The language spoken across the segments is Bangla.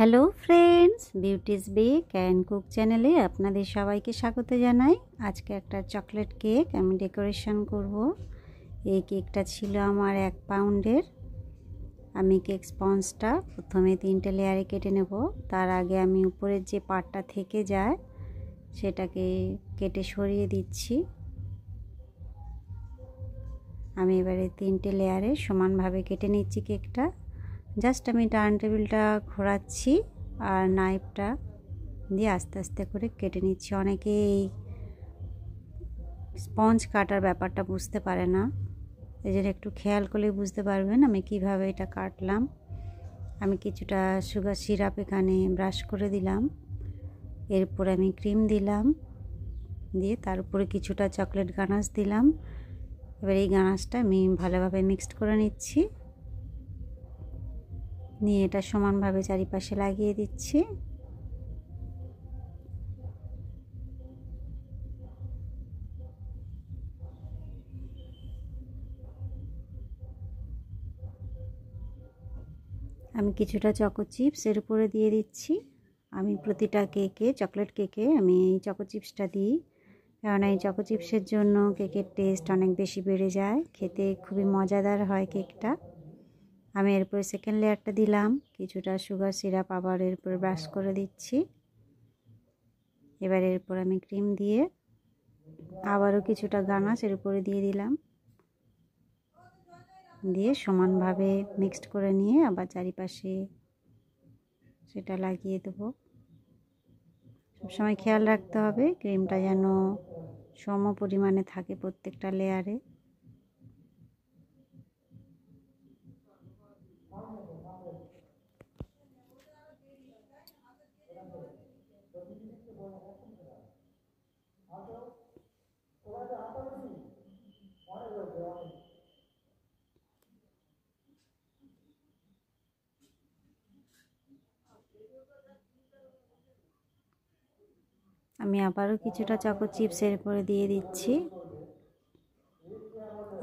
hello friends beauty's bake and cook চ্যানেলে আপনাদের সবাইকে স্বাগত জানাই আজকে একটা চকলেট কেক আমি ডেকোরেশন করব এই কেকটা ছিল আমার এক পাউন্ডের আমি কেক স্পঞ্জটা প্রথমে তিনটে লেয়ারে কেটে নেব তার আগে আমি উপরের যে পাটটা থেকে যায় সেটাকে কেটে সরিয়ে দিচ্ছি আমি এবারে তিনটে লেয়ারে সমানভাবে কেটে নিচ্ছি কেকটা জাস্ট আমি টার্ন টেবিলটা ঘোরাচ্ছি আর নাইফটা দিয়ে আস্তে আস্তে করে কেটে নিচ্ছি অনেকে এই স্পঞ্জ কাটার ব্যাপারটা বুঝতে পারে না এই একটু খেয়াল করলেই বুঝতে পারবেন আমি কিভাবে এটা কাটলাম আমি কিছুটা সুগার সিরাপ এখানে ব্রাশ করে দিলাম এরপর আমি ক্রিম দিলাম দিয়ে তার উপরে কিছুটা চকলেট গানাস দিলাম এবার এই গানাসটা আমি ভালোভাবে মিক্সড করে নিচ্ছি নিয়ে এটা সমানভাবে চারিপাশে লাগিয়ে দিচ্ছি আমি কিছুটা চকো চিপস এর উপরে দিয়ে দিচ্ছি আমি প্রতিটা কেকে চকলেট কেকে আমি এই চকো চিপসটা দিই কারণ এই চকো চিপসের জন্য কেকের টেস্ট অনেক বেশি বেড়ে যায় খেতে খুবই মজাদার হয় কেকটা আমি এরপরে সেকেন্ড লেয়ারটা দিলাম কিছুটা সুগার সিরাপ আবার এরপরে ব্রাশ করে দিচ্ছি এবার এরপর আমি ক্রিম দিয়ে আবারও কিছুটা গানাচ এর উপরে দিয়ে দিলাম দিয়ে সমানভাবে মিক্সড করে নিয়ে আবার চারিপাশে সেটা লাগিয়ে দেবো সবসময় খেয়াল রাখতে হবে ক্রিমটা যেন সম পরিমাণে থাকে প্রত্যেকটা লেয়ারে আমি আবারও কিছুটা চকো চিপস এর উপরে দিয়ে দিচ্ছি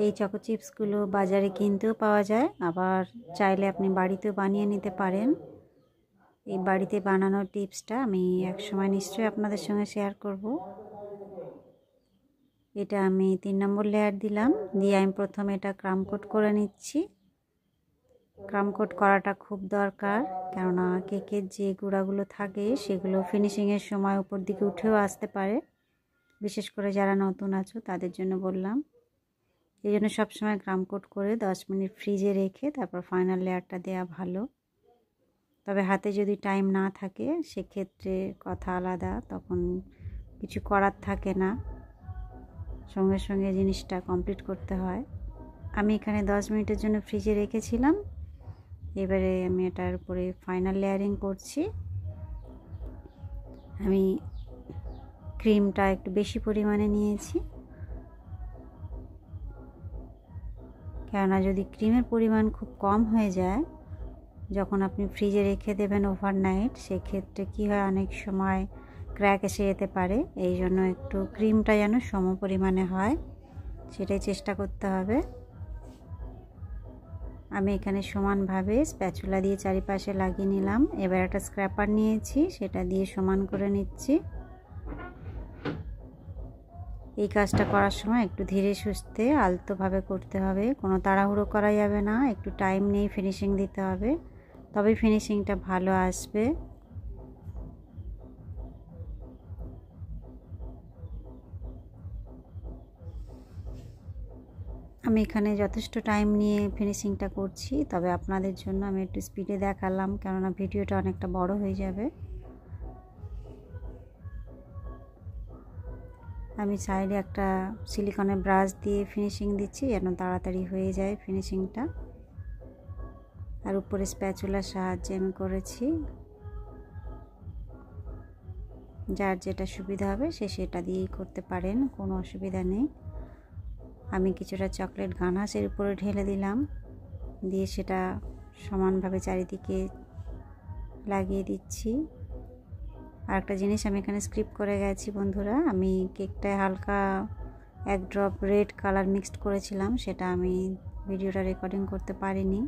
এই চকো চিপসগুলো বাজারে কিনতেও পাওয়া যায় আবার চাইলে আপনি বাড়িতেও বানিয়ে নিতে পারেন এই বাড়িতে বানানোর টিপসটা আমি এক সময় নিশ্চয়ই আপনাদের সঙ্গে শেয়ার করব এটা আমি তিন নম্বর লেয়ার দিলাম দিয়ে আমি প্রথমে এটা ক্রাম কোট করে নিচ্ছি ক্রামকোট করাটা খুব দরকার কেননা কেকের যে গুঁড়াগুলো থাকে সেগুলো ফিনিশিংয়ের সময় উপর দিকে উঠেও আসতে পারে বিশেষ করে যারা নতুন আছো তাদের জন্য বললাম এই জন্য সবসময় কোট করে দশ মিনিট ফ্রিজে রেখে তারপর ফাইনাল লেয়ারটা দেয়া ভালো তবে হাতে যদি টাইম না থাকে সেক্ষেত্রে কথা আলাদা তখন কিছু করার থাকে না সঙ্গে সঙ্গে জিনিসটা কমপ্লিট করতে হয় আমি এখানে দশ মিনিটের জন্য ফ্রিজে রেখেছিলাম এবারে আমি এটার উপরে ফাইনাল লেয়ারিং করছি আমি ক্রিমটা একটু বেশি পরিমাণে নিয়েছি কেননা যদি ক্রিমের পরিমাণ খুব কম হয়ে যায় যখন আপনি ফ্রিজে রেখে দেবেন ওভারনাইট সেক্ষেত্রে কী হয় অনেক সময় ক্র্যাক এসে যেতে পারে এই জন্য একটু ক্রিমটা যেন সম পরিমাণে হয় সেটাই চেষ্টা করতে হবে আমি এখানে সমানভাবে স্প্যাচুলা দিয়ে চারিপাশে লাগিয়ে নিলাম এবার একটা স্ক্র্যাপার নিয়েছি সেটা দিয়ে সমান করে নিচ্ছি এই কাজটা করার সময় একটু ধীরে সুস্থে আলতোভাবে করতে হবে কোনো তাড়াহুড়ো করা যাবে না একটু টাইম নেই ফিনিশিং দিতে হবে তবে ফিনিশিংটা ভালো আসবে আমি এখানে যথেষ্ট টাইম নিয়ে ফিনিশিংটা করছি তবে আপনাদের জন্য আমি একটু স্পিডে দেখালাম কেননা ভিডিওটা অনেকটা বড় হয়ে যাবে আমি সাইডে একটা সিলিকনের ব্রাশ দিয়ে ফিনিশিং দিচ্ছি যেন তাড়াতাড়ি হয়ে যায় ফিনিশিংটা আর উপরে স্প্যাচুলার সাহায্যে আমি করেছি যার যেটা সুবিধা হবে সে সেটা দিয়েই করতে পারেন কোনো অসুবিধা নেই আমি কিছুটা চকলেট গানাশ এর উপরে ঢেলে দিলাম দিয়ে সেটা সমানভাবে চারিদিকে লাগিয়ে দিচ্ছি আর একটা জিনিস আমি এখানে স্ক্রিপ করে গেছি বন্ধুরা আমি কেকটায় হালকা এক ড্রপ রেড কালার মিক্সড করেছিলাম সেটা আমি ভিডিওটা রেকর্ডিং করতে পারিনি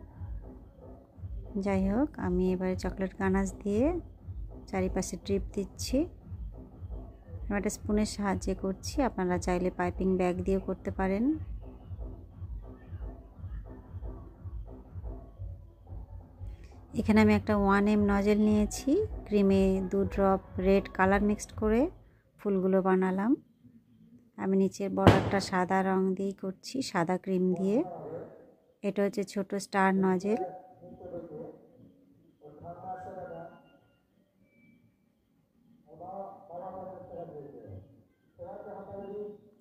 যাই হোক আমি এবারে চকলেট গানাস দিয়ে চারিপাশে ট্রিপ দিচ্ছি আমি একটা স্পুনের সাহায্যে করছি আপনারা চাইলে পাইপিং ব্যাগ দিয়ে করতে পারেন এখানে আমি একটা ওয়ান এম নজেল নিয়েছি ক্রিমে দু ড্রপ রেড কালার মিক্সড করে ফুলগুলো বানালাম আমি নিচের একটা সাদা রং দিয়েই করছি সাদা ক্রিম দিয়ে এটা হচ্ছে ছোট স্টার নজেল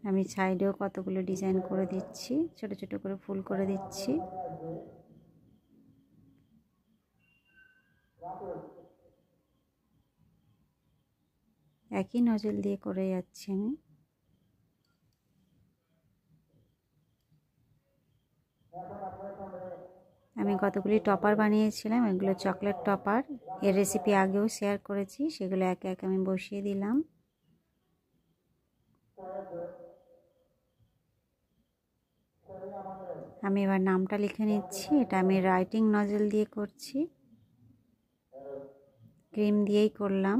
আমি সাইডেও কতগুলো ডিজাইন করে দিচ্ছি ছোট ছোট করে ফুল করে দিচ্ছি একই নজল দিয়ে করে যাচ্ছি আমি আমি কতগুলি টপার বানিয়েছিলাম এগুলো চকলেট টপার এর রেসিপি আগেও শেয়ার করেছি সেগুলো একে একে আমি বসিয়ে দিলাম আমি এবার নামটা লিখে নিচ্ছি এটা আমি রাইটিং নজেল দিয়ে করছি ক্রিম দিয়েই করলাম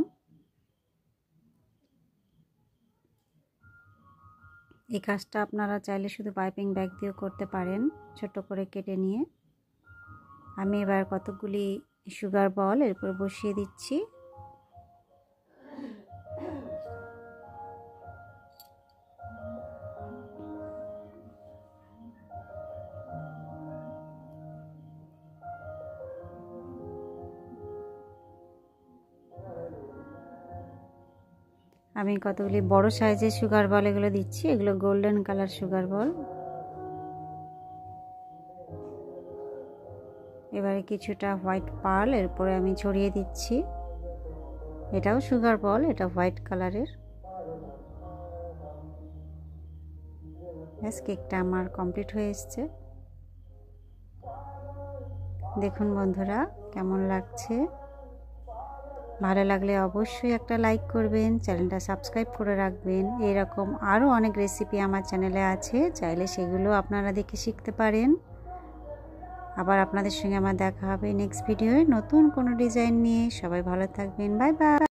এই কাজটা আপনারা চাইলে শুধু পাইপিং ব্যাগ দিয়েও করতে পারেন ছোট করে কেটে নিয়ে আমি এবার কতগুলি সুগার বল এরপর বসিয়ে দিচ্ছি আমি কতগুলি বড় সাইজের সুগার বল এগুলো দিচ্ছি এগুলো গোল্ডেন কালার সুগার বল এবারে কিছুটা হোয়াইট পার্ল এর উপরে আমি ছড়িয়ে দিচ্ছি এটাও সুগার বল এটা হোয়াইট কালারের ব্যাস কেকটা আমার কমপ্লিট হয়ে এসছে দেখুন বন্ধুরা কেমন লাগছে ভালো লাগলে অবশ্যই একটা লাইক করবেন চ্যানেলটা সাবস্ক্রাইব করে রাখবেন এরকম আরও অনেক রেসিপি আমার চ্যানেলে আছে চাইলে সেগুলো আপনারা দেখে শিখতে পারেন আবার আপনাদের সঙ্গে আমার দেখা হবে নেক্সট ভিডিওয়ে নতুন কোনো ডিজাইন নিয়ে সবাই ভালো থাকবেন বাই বাই